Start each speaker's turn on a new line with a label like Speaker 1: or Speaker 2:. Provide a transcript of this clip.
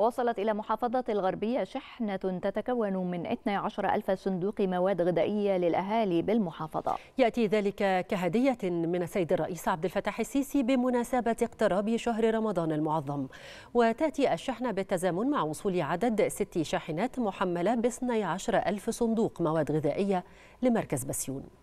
Speaker 1: وصلت إلى محافظة الغربية شحنة تتكون من 12 ألف صندوق مواد غذائية للأهالي بالمحافظة
Speaker 2: يأتي ذلك كهدية من السيد الرئيس عبد الفتاح السيسي بمناسبة اقتراب شهر رمضان المعظم وتأتي الشحنة بالتزامن مع وصول عدد ست شاحنات محملة ب 12 ألف صندوق مواد غذائية لمركز بسيون